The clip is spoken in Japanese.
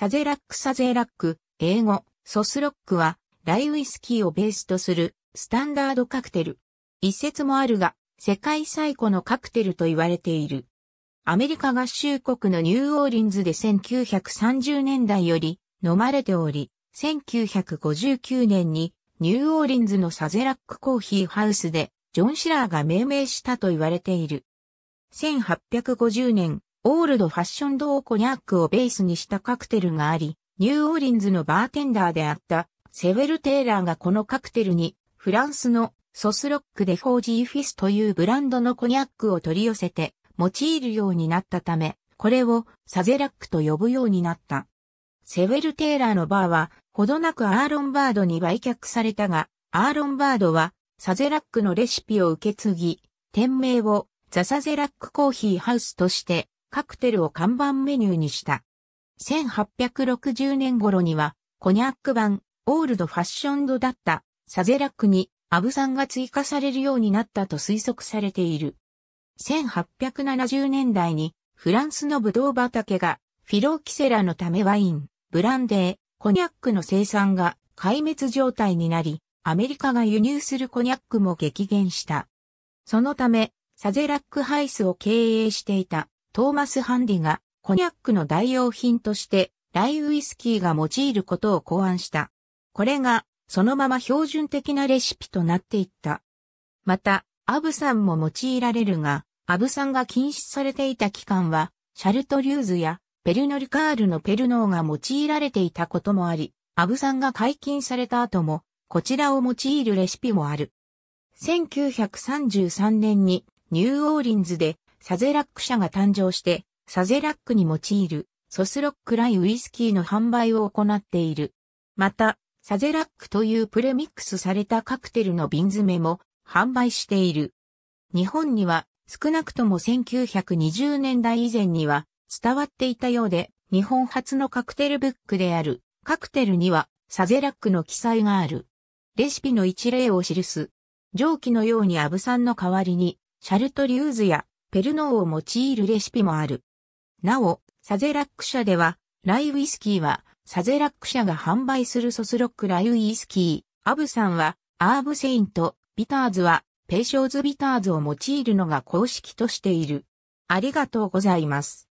サゼラックサゼラック、英語、ソスロックは、ライウイスキーをベースとする、スタンダードカクテル。一説もあるが、世界最古のカクテルと言われている。アメリカ合衆国のニューオーリンズで1930年代より飲まれており、1959年にニューオーリンズのサゼラックコーヒーハウスでジョン・シラーが命名したと言われている。1850年、オールドファッションドーコニャックをベースにしたカクテルがあり、ニューオーリンズのバーテンダーであったセウェル・テイラーがこのカクテルにフランスのソスロックデフォージーフィスというブランドのコニャックを取り寄せて用いるようになったため、これをサゼラックと呼ぶようになった。セウェル・テイラーのバーは、ほどなくアーロンバードに売却されたが、アーロンバードはサゼラックのレシピを受け継ぎ、店名をザ・サゼラックコーヒーハウスとしてカクテルを看板メニューにした。1860年頃には、コニャック版、オールドファッションドだったサゼラックにアブ酸が追加されるようになったと推測されている。1870年代にフランスのブドウ畑がフィローキセラのためワイン、ブランデー、コニャックの生産が壊滅状態になり、アメリカが輸入するコニャックも激減した。そのため、サゼラックハイスを経営していたトーマス・ハンディが、コニャックの代用品として、ライウイスキーが用いることを考案した。これが、そのまま標準的なレシピとなっていった。また、アブンも用いられるが、アブンが禁止されていた期間は、シャルトリューズやペルノルカールのペルノーが用いられていたこともあり、アブンが解禁された後も、こちらを用いるレシピもある。1933年にニューオーリンズでサゼラック社が誕生して、サゼラックに用いるソスロックライウイスキーの販売を行っている。また、サゼラックというプレミックスされたカクテルの瓶詰めも販売している。日本には少なくとも1920年代以前には伝わっていたようで、日本初のカクテルブックであるカクテルにはサゼラックの記載がある。レシピの一例を記す。蒸気のようにアブさんの代わりに、シャルトリューズやペルノーを用いるレシピもある。なお、サゼラック社では、ライウイスキーは、サゼラック社が販売するソスロックライウイスキー、アブさんは、アーブセイント、ビターズは、ペーショーズビターズを用いるのが公式としている。ありがとうございます。